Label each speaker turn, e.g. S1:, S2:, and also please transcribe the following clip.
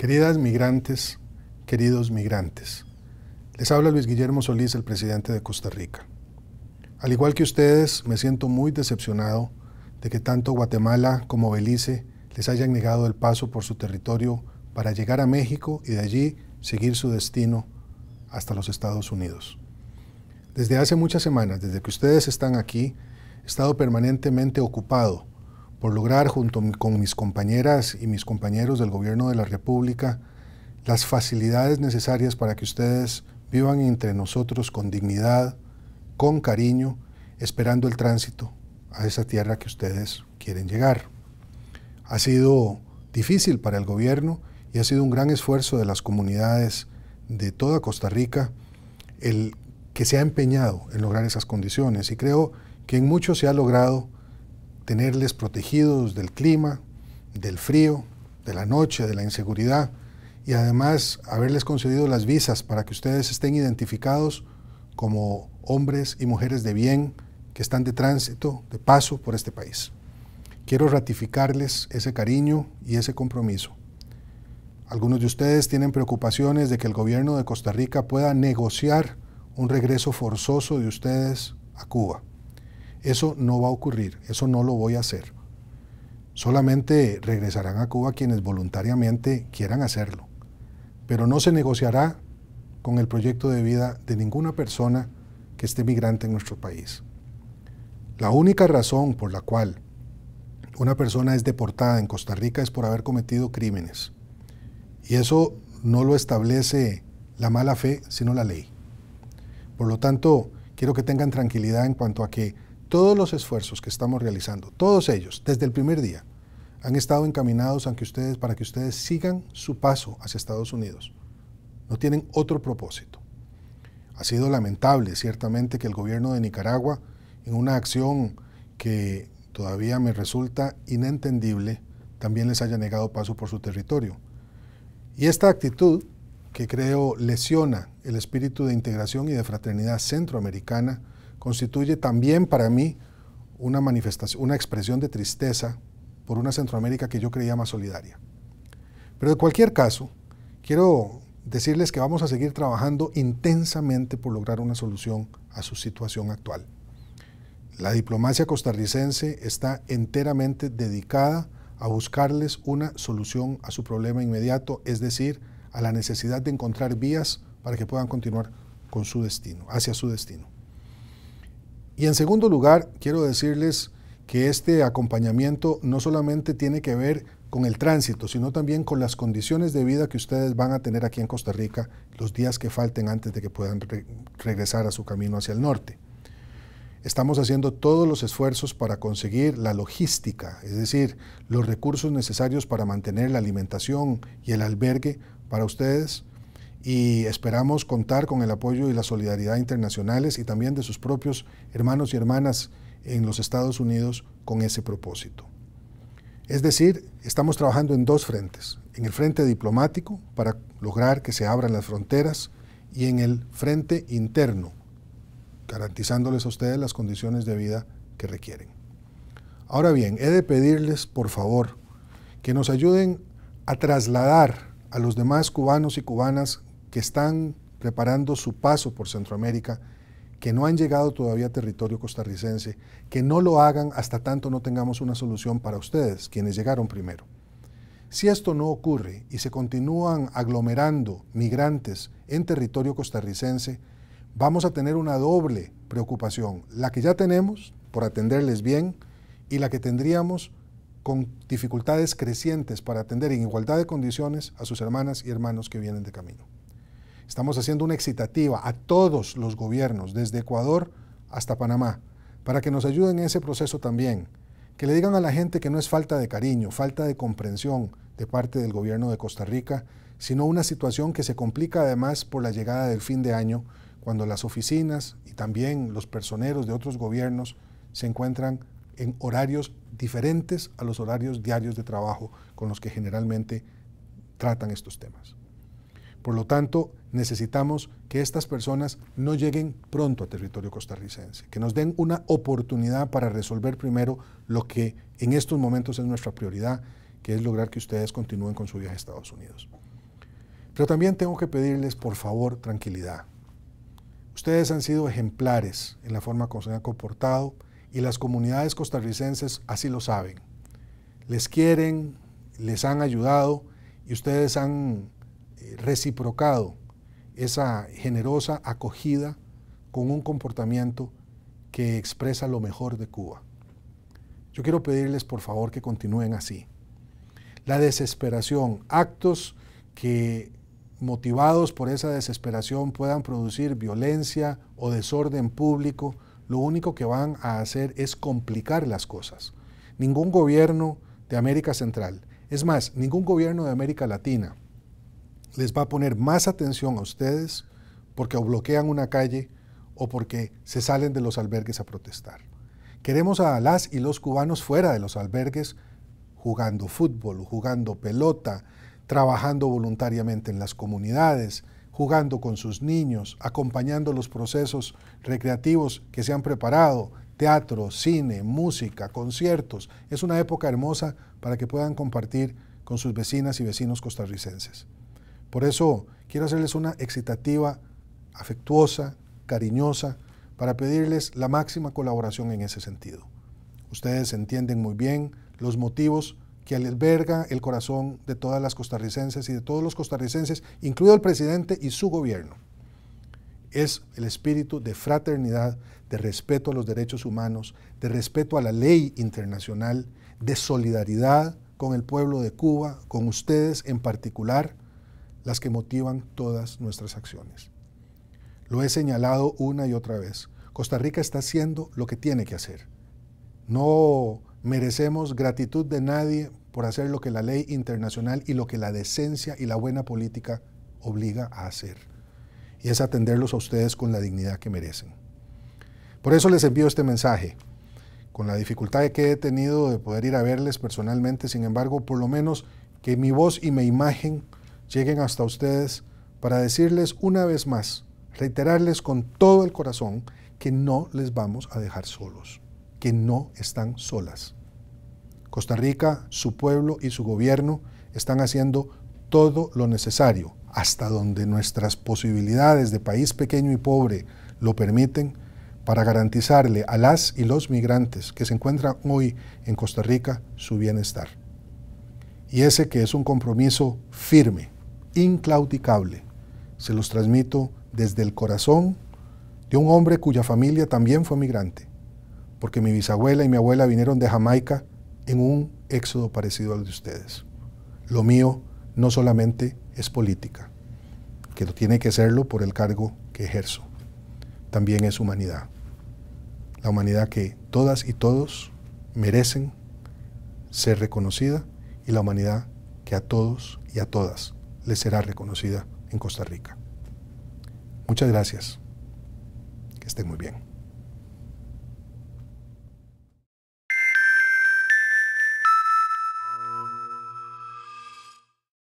S1: Queridas migrantes, queridos migrantes, les habla Luis Guillermo Solís, el presidente de Costa Rica. Al igual que ustedes, me siento muy decepcionado de que tanto Guatemala como Belice les hayan negado el paso por su territorio para llegar a México y de allí seguir su destino hasta los Estados Unidos. Desde hace muchas semanas, desde que ustedes están aquí, he estado permanentemente ocupado por lograr junto con mis compañeras y mis compañeros del Gobierno de la República las facilidades necesarias para que ustedes vivan entre nosotros con dignidad, con cariño, esperando el tránsito a esa tierra que ustedes quieren llegar. Ha sido difícil para el gobierno y ha sido un gran esfuerzo de las comunidades de toda Costa Rica el que se ha empeñado en lograr esas condiciones y creo que en muchos se ha logrado tenerles protegidos del clima, del frío, de la noche, de la inseguridad y además haberles concedido las visas para que ustedes estén identificados como hombres y mujeres de bien que están de tránsito, de paso por este país. Quiero ratificarles ese cariño y ese compromiso. Algunos de ustedes tienen preocupaciones de que el gobierno de Costa Rica pueda negociar un regreso forzoso de ustedes a Cuba. Eso no va a ocurrir, eso no lo voy a hacer. Solamente regresarán a Cuba quienes voluntariamente quieran hacerlo. Pero no se negociará con el proyecto de vida de ninguna persona que esté migrante en nuestro país. La única razón por la cual una persona es deportada en Costa Rica es por haber cometido crímenes. Y eso no lo establece la mala fe, sino la ley. Por lo tanto, quiero que tengan tranquilidad en cuanto a que todos los esfuerzos que estamos realizando, todos ellos, desde el primer día, han estado encaminados a que ustedes, para que ustedes sigan su paso hacia Estados Unidos. No tienen otro propósito. Ha sido lamentable, ciertamente, que el gobierno de Nicaragua, en una acción que todavía me resulta inentendible, también les haya negado paso por su territorio. Y esta actitud, que creo lesiona el espíritu de integración y de fraternidad centroamericana, constituye también para mí una manifestación, una expresión de tristeza por una Centroamérica que yo creía más solidaria. Pero de cualquier caso, quiero decirles que vamos a seguir trabajando intensamente por lograr una solución a su situación actual. La diplomacia costarricense está enteramente dedicada a buscarles una solución a su problema inmediato, es decir, a la necesidad de encontrar vías para que puedan continuar con su destino, hacia su destino. Y en segundo lugar, quiero decirles que este acompañamiento no solamente tiene que ver con el tránsito, sino también con las condiciones de vida que ustedes van a tener aquí en Costa Rica los días que falten antes de que puedan regresar a su camino hacia el norte. Estamos haciendo todos los esfuerzos para conseguir la logística, es decir, los recursos necesarios para mantener la alimentación y el albergue para ustedes y esperamos contar con el apoyo y la solidaridad internacionales y también de sus propios hermanos y hermanas en los Estados Unidos con ese propósito. Es decir, estamos trabajando en dos frentes, en el frente diplomático para lograr que se abran las fronteras y en el frente interno, garantizándoles a ustedes las condiciones de vida que requieren. Ahora bien, he de pedirles, por favor, que nos ayuden a trasladar a los demás cubanos y cubanas que están preparando su paso por Centroamérica, que no han llegado todavía a territorio costarricense, que no lo hagan hasta tanto no tengamos una solución para ustedes, quienes llegaron primero. Si esto no ocurre y se continúan aglomerando migrantes en territorio costarricense, vamos a tener una doble preocupación, la que ya tenemos por atenderles bien y la que tendríamos con dificultades crecientes para atender en igualdad de condiciones a sus hermanas y hermanos que vienen de camino. Estamos haciendo una excitativa a todos los gobiernos, desde Ecuador hasta Panamá, para que nos ayuden en ese proceso también. Que le digan a la gente que no es falta de cariño, falta de comprensión de parte del gobierno de Costa Rica, sino una situación que se complica además por la llegada del fin de año, cuando las oficinas y también los personeros de otros gobiernos se encuentran en horarios diferentes a los horarios diarios de trabajo con los que generalmente tratan estos temas. Por lo tanto, necesitamos que estas personas no lleguen pronto a territorio costarricense, que nos den una oportunidad para resolver primero lo que en estos momentos es nuestra prioridad, que es lograr que ustedes continúen con su viaje a Estados Unidos. Pero también tengo que pedirles, por favor, tranquilidad. Ustedes han sido ejemplares en la forma como se han comportado y las comunidades costarricenses así lo saben. Les quieren, les han ayudado y ustedes han reciprocado esa generosa acogida con un comportamiento que expresa lo mejor de Cuba. Yo quiero pedirles por favor que continúen así. La desesperación, actos que motivados por esa desesperación puedan producir violencia o desorden público, lo único que van a hacer es complicar las cosas. Ningún gobierno de América Central, es más, ningún gobierno de América Latina les va a poner más atención a ustedes porque o bloquean una calle o porque se salen de los albergues a protestar. Queremos a las y los cubanos fuera de los albergues jugando fútbol, jugando pelota, trabajando voluntariamente en las comunidades, jugando con sus niños, acompañando los procesos recreativos que se han preparado, teatro, cine, música, conciertos. Es una época hermosa para que puedan compartir con sus vecinas y vecinos costarricenses. Por eso quiero hacerles una excitativa, afectuosa, cariñosa, para pedirles la máxima colaboración en ese sentido. Ustedes entienden muy bien los motivos que alberga el corazón de todas las costarricenses y de todos los costarricenses, incluido el presidente y su gobierno. Es el espíritu de fraternidad, de respeto a los derechos humanos, de respeto a la ley internacional, de solidaridad con el pueblo de Cuba, con ustedes en particular, las que motivan todas nuestras acciones. Lo he señalado una y otra vez. Costa Rica está haciendo lo que tiene que hacer. No merecemos gratitud de nadie por hacer lo que la ley internacional y lo que la decencia y la buena política obliga a hacer. Y es atenderlos a ustedes con la dignidad que merecen. Por eso les envío este mensaje. Con la dificultad que he tenido de poder ir a verles personalmente, sin embargo, por lo menos que mi voz y mi imagen lleguen hasta ustedes para decirles una vez más, reiterarles con todo el corazón que no les vamos a dejar solos, que no están solas. Costa Rica, su pueblo y su gobierno están haciendo todo lo necesario, hasta donde nuestras posibilidades de país pequeño y pobre lo permiten, para garantizarle a las y los migrantes que se encuentran hoy en Costa Rica su bienestar. Y ese que es un compromiso firme inclaudicable. Se los transmito desde el corazón de un hombre cuya familia también fue migrante, porque mi bisabuela y mi abuela vinieron de Jamaica en un éxodo parecido al de ustedes. Lo mío no solamente es política, que lo tiene que serlo por el cargo que ejerzo, también es humanidad. La humanidad que todas y todos merecen ser reconocida y la humanidad que a todos y a todas le será reconocida en Costa Rica. Muchas gracias. Que estén muy bien.